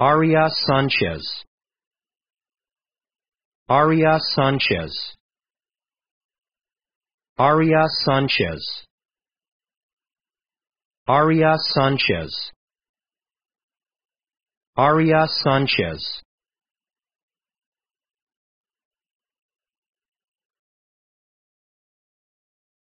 Aria Sanchez. Aria Sanchez. Aria Sanchez. Aria Sanchez. Aria Sanchez.